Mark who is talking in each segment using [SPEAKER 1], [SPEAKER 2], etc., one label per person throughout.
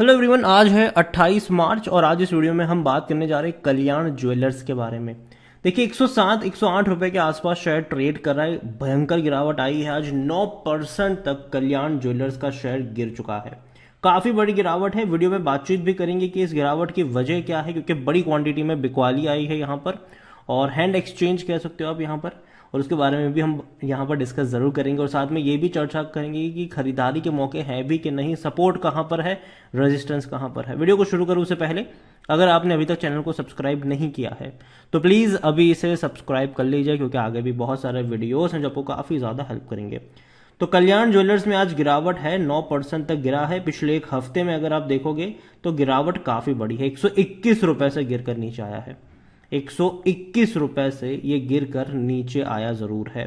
[SPEAKER 1] hello everyone आज है 28 मार्च और आज इस वीडियो में हम बात करने जा रहे हैं कल्याण ज्वेलर्स के बारे में देखिए 107 108 रुपए के आसपास शेयर ट्रेड कर रहा है भयंकर गिरावट आई है आज 9 परसेंट तक कल्याण ज्वेलर्स का शेयर गिर चुका है काफ़ी बड़ी गिरावट है वीडियो में बातचीत भी करेंगे कि इस गिरावट की वजह क्या है क्योंकि बड़ी क्वांटिटी में बिकवाली आई है यहाँ पर और हैंड एक्सचेंज कह सकते हो आप यहाँ पर और उसके बारे में भी हम यहाँ पर डिस्कस ज़रूर करेंगे और साथ में ये भी चर्चा करेंगे कि खरीदारी के मौके हैं भी कि नहीं सपोर्ट कहाँ पर है रेजिस्टेंस कहाँ पर है वीडियो को शुरू करूँ उससे पहले अगर आपने अभी तक चैनल को सब्सक्राइब नहीं किया है तो प्लीज़ अभी इसे सब्सक्राइब कर लीजिए क्योंकि आगे भी बहुत सारे वीडियोज़ हैं जो आपको काफ़ी ज़्यादा हेल्प करेंगे तो कल्याण ज्वेलर्स में आज गिरावट है नौ परसेंट तक गिरा है पिछले एक हफ्ते में अगर आप देखोगे तो गिरावट काफ़ी बड़ी है एक सौ इक्कीस रुपये से गिर कर नीचे आया है 121 रुपए से ये गिर कर नीचे आया ज़रूर है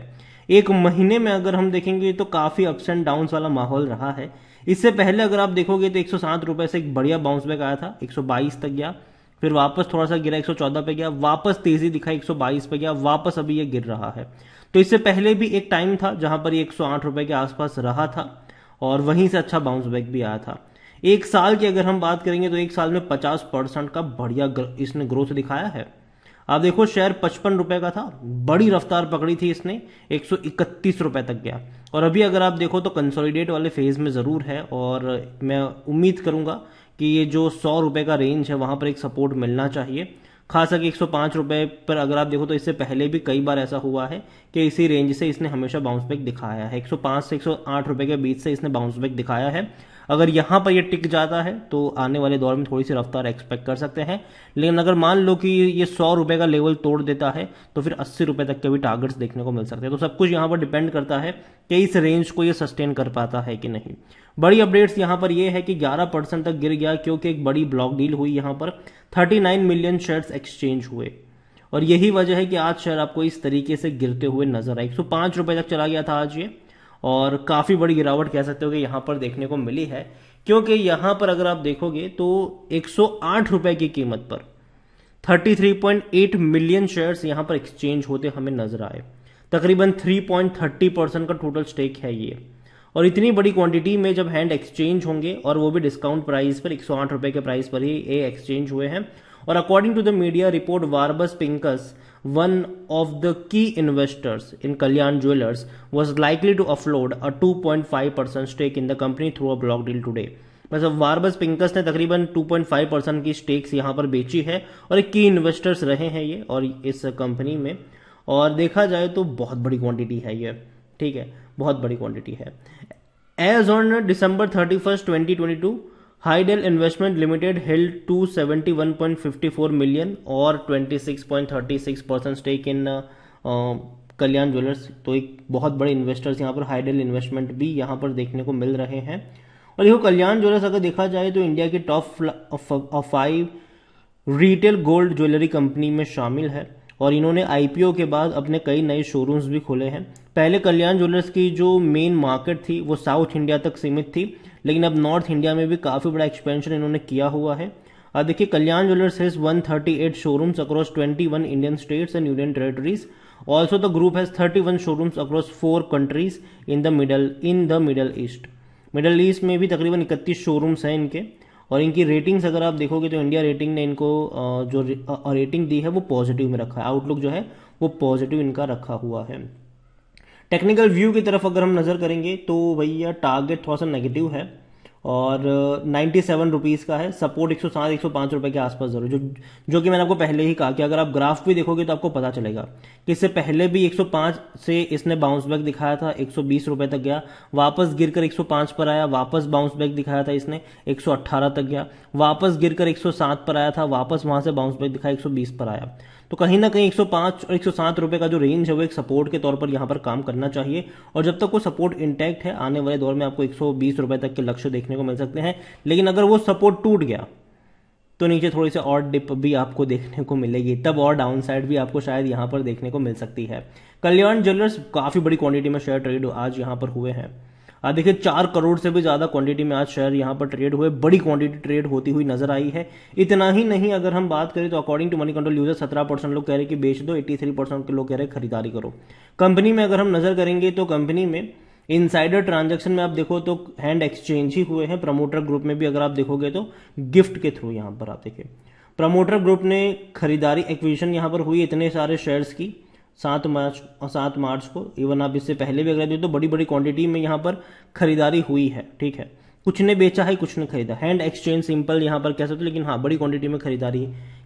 [SPEAKER 1] एक महीने में अगर हम देखेंगे तो काफ़ी अप्स एंड डाउन वाला माहौल रहा है इससे पहले अगर आप देखोगे तो एक रुपए से एक बढ़िया बाउंस बैक आया था 122 तक गया फिर वापस थोड़ा सा गिरा 114 पे गया वापस तेजी दिखाई 122 पे गया वापस अभी ये गिर रहा है तो इससे पहले भी एक टाइम था जहां पर ये एक रुपए के आसपास रहा था और वहीं से अच्छा बाउंस बैक भी आया था एक साल की अगर हम बात करेंगे तो एक साल में पचास परसेंट का बढ़िया इसने ग्रोथ दिखाया है आप देखो शेयर पचपन रुपए का था बड़ी रफ्तार पकड़ी थी इसने एक सौ इकतीस रुपए तक गया और अभी अगर आप देखो तो कंसोलिडेट वाले फेज में ज़रूर है और मैं उम्मीद करूंगा कि ये जो सौ रुपए का रेंज है वहां पर एक सपोर्ट मिलना चाहिए खास करके एक सौ रुपए पर अगर आप देखो तो इससे पहले भी कई बार ऐसा हुआ है कि इसी रेंज से इसने हमेशा बाउंस बैक दिखाया है 105 से 108 रुपए के बीच से इसने बाउंस बैक दिखाया है अगर यहां पर ये टिक जाता है तो आने वाले दौर में थोड़ी सी रफ्तार एक्सपेक्ट कर सकते हैं लेकिन अगर मान लो कि ये सौ रुपये का लेवल तोड़ देता है तो फिर अस्सी रुपए तक के भी टारगेट्स देखने को मिल सकते हैं तो सब कुछ यहां पर डिपेंड करता है कि इस रेंज को ये सस्टेन कर पाता है कि नहीं बड़ी अपडेट्स यहां पर यह है कि ग्यारह परसेंट तक गिर गया क्योंकि एक बड़ी ब्लॉक डील हुई यहां पर थर्टी मिलियन शेयर्स एक्सचेंज हुए और यही वजह है कि आज शेयर आपको इस तरीके से गिरते हुए नजर आए पांच सौ तक चला गया था आज ये और काफ़ी बड़ी गिरावट कह सकते हो कि यहां पर देखने को मिली है क्योंकि यहां पर अगर आप देखोगे तो एक रुपए की कीमत पर 33.8 मिलियन शेयर्स यहां पर एक्सचेंज होते हमें नजर आए तकरीबन 3.30 परसेंट का टोटल स्टेक है ये और इतनी बड़ी क्वांटिटी में जब हैंड एक्सचेंज होंगे और वो भी डिस्काउंट प्राइस पर एक रुपए के प्राइस पर ही ये एक्सचेंज हुए हैं और according to the media report Warburg Pincus की investors in Kalyan jewellers was likely to was a two point five percent stake in the company through a block deal today मतलब वार्बस पिंकस ने तकरीबन 2.5 percent की stakes यहां पर बेची है और एक की इन्वेस्टर्स रहे हैं ये और इस कंपनी में और देखा जाए तो बहुत बड़ी क्वांटिटी है ये ठीक है बहुत बड़ी क्वांटिटी है as on December thirty first twenty twenty two Highdell investment limited held 271.54 million और 26.36 percent stake in Kalyan jewellers तो एक बहुत बड़े इन्वेस्टर्स यहाँ पर हाइडेल इन्वेस्टमेंट भी यहाँ पर देखने को मिल रहे हैं और देखो कल्याण ज्वेलर्स अगर देखा जाए तो इंडिया के top five retail gold jewellery company में शामिल है और इन्होंने आई के बाद अपने कई नए शोरूम्स भी खोले हैं पहले कल्याण ज्वेलर्स की जो मेन मार्केट थी वो साउथ इंडिया तक सीमित थी लेकिन अब नॉर्थ इंडिया में भी काफ़ी बड़ा एक्सपेंशन इन्होंने किया हुआ है देखिए Kalyan jewellers has 138 showrooms across 21 Indian states and union territories also the group has 31 showrooms across four countries in the middle in the middle east middle east में भी तकरीबन इकतीस शोरूम्स हैं इनके और इनकी रेटिंग्स अगर आप देखोगे तो इंडिया रेटिंग ने इनको जो रेटिंग दी है वो पॉजिटिव में रखा है आउटलुक जो है वो पॉजिटिव इनका रखा हुआ है टेक्निकल व्यू की तरफ अगर हम नज़र करेंगे तो भैया टारगेट थोड़ा सा नेगेटिव है और नाइन्टी सेवन रुपीज़ का है सपोर्ट एक सौ सात एक सौ पाँच रुपये के आसपास ज़रूर जो जो कि मैंने आपको पहले ही कहा कि अगर आप ग्राफ भी देखोगे तो आपको पता चलेगा कि इससे पहले भी एक सौ पाँच से इसने बाउंस बैक दिखाया था एक सौ बीस रुपये तक गया वापस गिर कर एक सौ पाँच पर आया वापस बाउंस बैक दिखाया था इसने एक सौ अट्ठारह तक गया वापस गिर कर एक सौ सात पर आया था वापस वहाँ से बाउंस बैक दिखाया एक सौ बीस पर आया तो कहीं ना कहीं 105 और 107 रुपए का जो रेंज है वो एक सपोर्ट के तौर पर यहाँ पर काम करना चाहिए और जब तक वो सपोर्ट इंटैक्ट है आने वाले दौर में आपको 120 रुपए तक के लक्ष्य देखने देखने को मिल सकते हैं लेकिन अगर वो सपोर्ट टूट गया तो नीचे थोड़ी सी और डिप भी आपको देखने को मिलेगी तब और डाउन साइड भी आपको शायद यहां पर देखने को मिल सकती है कल्याण ज्वेलर्स काफ़ी बड़ी क्वांटिटी में शेयर ट्रेड आज यहां पर हुए हैं देखिए चार करोड़ से भी ज़्यादा क्वांटिटी में आज शेयर यहां पर ट्रेड हुए बड़ी क्वांटिटी ट्रेड होती हुई नजर आई है इतना ही नहीं अगर हम बात करें तो according to money control user सत्रह परसेंट लोग कह रहे कि बेच दो एट्टी थ्री परसेंट लोग कह रहे खरीदारी करो कंपनी में अगर हम नजर करेंगे तो कंपनी में इनसाइडर ट्रांजैक्शन में आप देखो तो हैंड एक्सचेंज ही हुए हैं प्रमोटर ग्रुप में भी अगर आप देखोगे तो गिफ्ट के थ्रू यहां पर आप देखिए प्रमोटर ग्रुप ने खरीदारी एक्विजिशन यहां पर हुई इतने सारे शेयर्स की सात मार्च सात मार्च को इवन आप इससे पहले भी अगर देखो तो बड़ी बड़ी क्वांटिटी में यहाँ पर खरीदारी हुई है ठीक है कुछ ने बेचा है कुछ ने खरीदा हैंड एक्सचेंज सिंपल यहाँ पर कह सकते हो लेकिन हाँ बड़ी क्वांटिटी में खरीदारी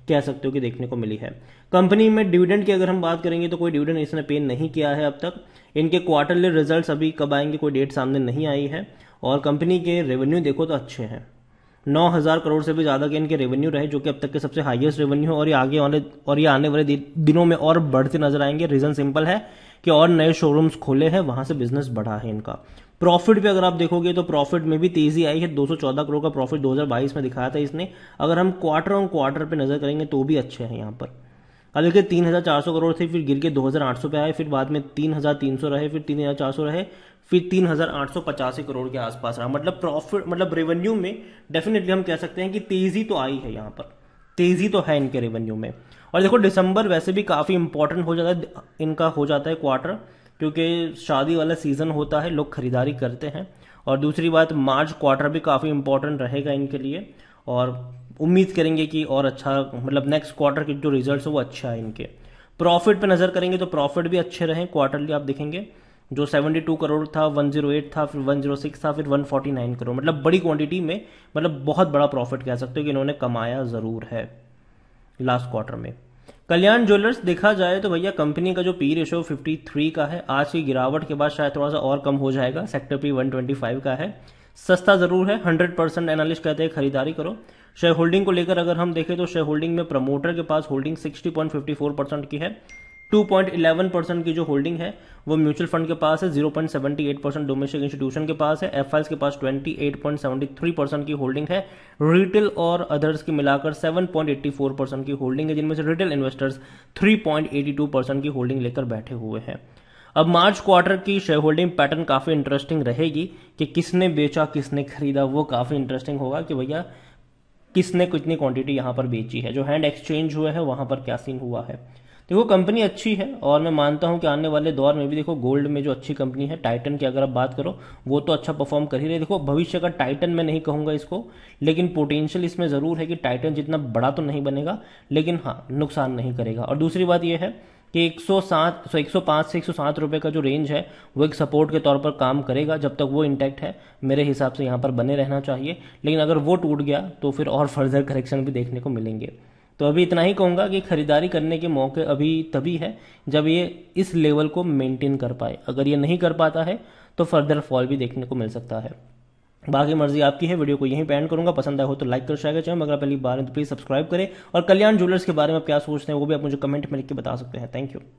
[SPEAKER 1] कह सकते हो कि देखने को मिली है कंपनी में डिविडेंड की अगर हम बात करेंगे तो कोई डिविडेंड इसने पे नहीं किया है अब तक इनके क्वार्टरली रिजल्ट अभी कब आएंगे कोई डेट सामने नहीं आई है और कंपनी के रेवेन्यू देखो तो अच्छे हैं नौ हज़ार करोड़ से भी ज़्यादा के इनके रेवेन्यू रहे जो कि अब तक के सबसे हाईएस्ट रेवेन्यू और ये आगे वाले और ये आने वाले दिनों में और बढ़ते नजर आएंगे रीज़न सिंपल है कि और नए शोरूम्स खोले हैं वहां से बिजनेस बढ़ा है इनका प्रॉफिट भी अगर आप देखोगे तो प्रॉफिट में भी तेजी आई है 214 करोड़ का प्रॉफिट 2022 में दिखाया था इसने अगर हम क्वार्टर ऑन क्वार्टर पे नजर करेंगे तो भी अच्छे हैं यहाँ पर अब देखिए तीन हज़ार चार सौ करोड़ थे फिर गिर के दो हज़ार आठ सौ पे आए फिर बाद में तीन हज़ार तीन सौ रहे फिर तीन हज़ार चार सौ रहे फिर तीन हज़ार आठ सौ पचासी करोड़ के आसपास रहा मतलब प्रॉफिट मतलब रेवेन्यू में डेफिनेटली हम कह सकते हैं कि तेज़ी तो आई है यहाँ पर तेज़ी तो है इनके रेवेन्यू में और देखो दिसंबर वैसे भी काफ़ी इंपॉर्टेंट हो जाता है इनका हो जाता है क्वार्टर क्योंकि शादी वाला सीज़न होता है लोग ख़रीदारी करते हैं और दूसरी बात मार्च क्वार्टर भी काफ़ी इंपॉर्टेंट रहेगा इनके लिए और उम्मीद करेंगे कि और अच्छा मतलब नेक्स्ट क्वार्टर के जो रिजल्ट्स है वो अच्छा है इनके प्रॉफिट पे नज़र करेंगे तो प्रॉफिट भी अच्छे रहे क्वार्टरली आप देखेंगे जो 72 करोड़ था 108 था फिर 106 था फिर 149 करोड़ मतलब बड़ी क्वांटिटी में मतलब बहुत बड़ा प्रॉफिट कह सकते हो कि इन्होंने कमाया ज़रूर है लास्ट क्वार्टर में कल्याण ज्वेलर्स देखा जाए तो भैया कंपनी का जो पी रेशो 53 का है आज की गिरावट के बाद शायद थोड़ा सा और कम हो जाएगा सेक्टर पी 125 का है सस्ता जरूर है 100 परसेंट एनालिस्ट कहते हैं खरीदारी करो शेयर होल्डिंग को लेकर अगर हम देखें तो शेयर होल्डिंग में प्रमोटर के पास होल्डिंग 60.54 परसेंट की है 2.11 परसेंट की जो होल्डिंग है वो म्यूचुअल फंड के पास है 0.78 परसेंट डोमेस्टिक इंस्टीट्यूशन के पास है एफ के पास 28.73 परसेंट की होल्डिंग है रिटेल और अदर्स की मिलाकर 7.84 परसेंट की होल्डिंग है जिनमें से रिटेल इन्वेस्टर्स 3.82 परसेंट की होल्डिंग लेकर बैठे हुए हैं अब मार्च क्वार्टर की शेयर होल्डिंग पैटर्न काफ़ी इंटरेस्टिंग रहेगी कि किसने बेचा किसने खरीदा वो काफ़ी इंटरेस्टिंग होगा कि भैया किसने कितनी क्वांटिटी यहाँ पर बेची है जो हैंड एक्सचेंज हुए हैं वहाँ पर क्या सीन हुआ है देखो कंपनी अच्छी है और मैं मानता हूँ कि आने वाले दौर में भी देखो गोल्ड में जो अच्छी कंपनी है टाइटन की अगर आप बात करो वो तो अच्छा परफॉर्म कर ही रही देखो भविष्य का टाइटन मैं नहीं कहूँगा इसको लेकिन पोटेंशियल इसमें ज़रूर है कि टाइटन जितना बड़ा तो नहीं बनेगा लेकिन हाँ नुकसान नहीं करेगा और दूसरी बात यह है कि 107 सौ सात से 107 रुपए का जो रेंज है वो एक सपोर्ट के तौर पर काम करेगा जब तक वो इंटैक्ट है मेरे हिसाब से यहाँ पर बने रहना चाहिए लेकिन अगर वो टूट गया तो फिर और फर्दर करेक्शन भी देखने को मिलेंगे तो अभी इतना ही कहूँगा कि ख़रीदारी करने के मौके अभी तभी है जब ये इस लेवल को मेंटेन कर पाए अगर ये नहीं कर पाता है तो फर्दर फॉल भी देखने को मिल सकता है बाकी मर्जी आपकी है वीडियो को यहीं पैंड एंड करूंगा पसंद आया हो तो लाइक कर शेयर करें मगर पहली बार तो प्लीज़ सब्सक्राइब करें और कल्याण ज्वेलर्स के बारे में आप क्या सोचते हैं वो भी आप मुझे कमेंट में लिख के बता सकते हैं थैंक यू